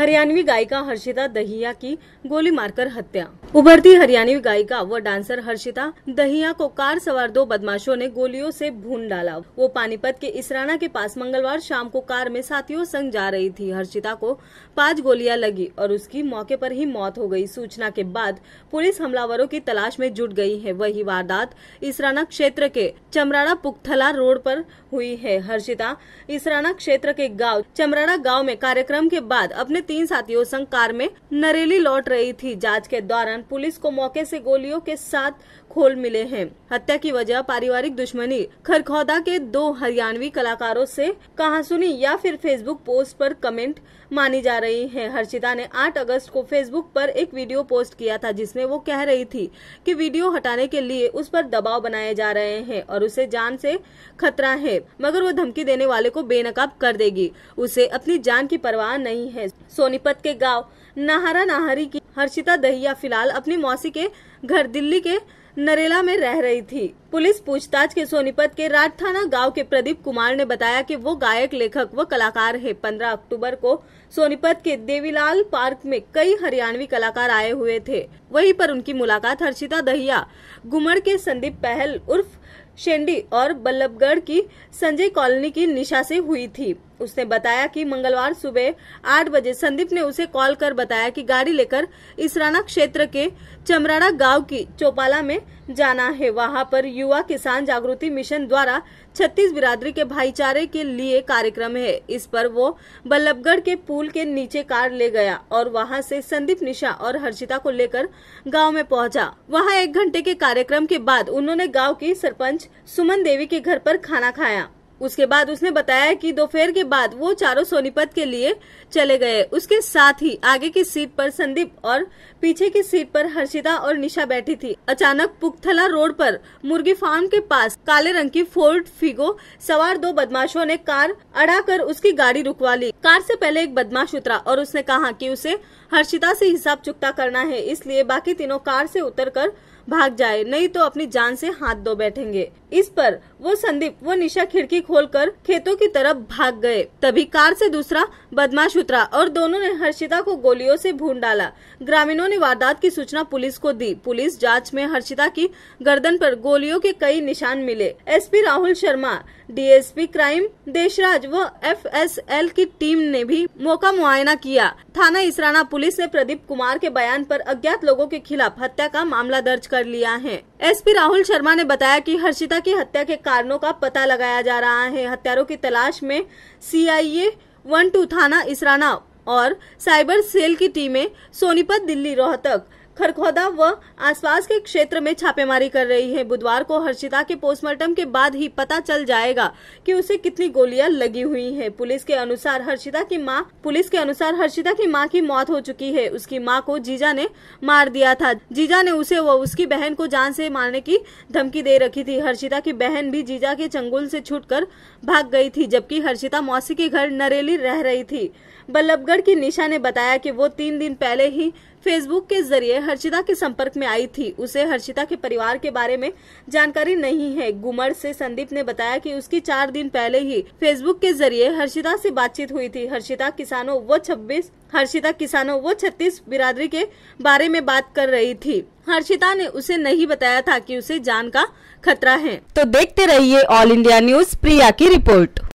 हरियाणवी गायिका हर्षिता दहिया की गोली मारकर हत्या उभरती हरियाणवी गायिका व डांसर हर्षिता दहिया को कार सवार दो बदमाशों ने गोलियों से भून डाला वो पानीपत के इसराना के पास मंगलवार शाम को कार में साथियों संग जा रही थी हर्षिता को पांच गोलियां लगी और उसकी मौके पर ही मौत हो गई सूचना के बाद पुलिस हमलावरों की तलाश में जुट गई है वही वारदात इसराना क्षेत्र के चमराड़ा पुखथला रोड पर हुई है हर्षिता इसराना क्षेत्र के गाँव चमराड़ा गाँव में कार्यक्रम के बाद अपने तीन साथियों संग कार में नरेली लौट रही थी जांच के दौरान पुलिस को मौके से गोलियों के साथ खोल मिले हैं हत्या की वजह पारिवारिक दुश्मनी खरखौदा के दो हरियाणवी कलाकारों से सुनी या फिर फेसबुक पोस्ट पर कमेंट मानी जा रही है हर्षिता ने 8 अगस्त को फेसबुक पर एक वीडियो पोस्ट किया था जिसमें वो कह रही थी कि वीडियो हटाने के लिए उस पर दबाव बनाए जा रहे हैं और उसे जान से खतरा है मगर वो धमकी देने वाले को बेनकाब कर देगी उसे अपनी जान की परवाह नहीं है सोनीपत के गाँव नाहरा नाहरी की हर्षिता दहिया फिलहाल अपनी मौसी के घर दिल्ली के नरेला में रह रही थी पुलिस पूछताछ के सोनीपत के राज थाना गाँव के प्रदीप कुमार ने बताया कि वो गायक लेखक व कलाकार है 15 अक्टूबर को सोनीपत के देवीलाल पार्क में कई हरियाणवी कलाकार आए हुए थे वहीं पर उनकी मुलाकात हर्षिता दहिया गुमड़ के संदीप पहल उर्फ शेंडी और बल्लभगढ़ की संजय कॉलोनी की निशा से हुई थी उसने बताया कि मंगलवार सुबह आठ बजे संदीप ने उसे कॉल कर बताया कि गाड़ी लेकर इसराना क्षेत्र के चमराड़ा गांव की चौपाला में जाना है वहां पर युवा किसान जागृति मिशन द्वारा छत्तीस बिरादरी के भाईचारे के लिए कार्यक्रम है इस पर वो बल्लभगढ़ के पुल के नीचे कार ले गया और वहां से संदीप निशा और हर्षिता को लेकर गांव में पहुंचा वहां एक घंटे के कार्यक्रम के बाद उन्होंने गांव की सरपंच सुमन देवी के घर पर खाना खाया उसके बाद उसने बताया कि दोपहर के बाद वो चारों सोनीपत के लिए चले गए उसके साथ ही आगे की सीट पर संदीप और पीछे की सीट पर हर्षिता और निशा बैठी थी अचानक पुखथला रोड पर मुर्गी फार्म के पास काले रंग की फोर्ड फिगो सवार दो बदमाशों ने कार अड़ा कर उसकी गाड़ी रुकवा ली कार से पहले एक बदमाश उतरा और उसने कहा कि उसे हर्षिता से हिसाब चुकता करना है इसलिए बाकी तीनों कार से उतरकर भाग जाए नहीं तो अपनी जान से हाथ धो बैठेंगे इस पर वो संदीप वो निशा खिड़की खोलकर खेतों की तरफ भाग गए तभी कार से दूसरा बदमाश उतरा और दोनों ने हर्षिता को गोलियों से भून डाला ग्रामीणों ने वारदात की सूचना पुलिस को दी पुलिस जांच में हर्षिता की गर्दन पर गोलियों के कई निशान मिले SP Rahul Sharma DSP crime Deshraj व एफएसएल की टीम ने भी मौका मुआयना किया थाना इसराना पुलिस ने प्रदीप कुमार के बयान पर अज्ञात लोगों के खिलाफ हत्या का मामला दर्ज कर कर लिया है एसपी राहुल शर्मा ने बताया कि हर्षिता की हत्या के कारणों का पता लगाया जा रहा है हत्यारों की तलाश में सीआईए वन टू थाना इसराना और साइबर सेल की टीमें सोनीपत दिल्ली रोहतक खरखौदा व आसपास के क्षेत्र में छापेमारी कर रही है बुधवार को हर्षिता के पोस्टमार्टम के बाद ही पता चल जाएगा कि उसे कितनी गोलियां लगी हुई हैं पुलिस के अनुसार हर्षिता की मां पुलिस के अनुसार हर्षिता की मां की मौत हो चुकी है उसकी मां को जीजा ने मार दिया था जीजा ने उसे व उसकी बहन को जान से मारने की धमकी दे रखी थी हर्षिता की बहन भी जीजा के चंगुल से कर भाग गई थी जबकि हर्षिता मौसी के घर नरेली रह रही थी बल्लभगढ़ की निशा ने बताया कि वो तीन दिन पहले ही फेसबुक के जरिए हर्षिता के संपर्क में आई थी उसे हर्षिता के परिवार के बारे में जानकारी नहीं है गुमर से संदीप ने बताया कि उसकी चार दिन पहले ही फेसबुक के जरिए हर्षिता से बातचीत हुई थी हर्षिता किसानों वो छब्बीस हर्षिता किसानों वो छत्तीस बिरादरी के बारे में बात कर रही थी हर्षिता ने उसे नहीं बताया था की उसे जान का खतरा है तो देखते रहिए ऑल इंडिया न्यूज प्रिया की रिपोर्ट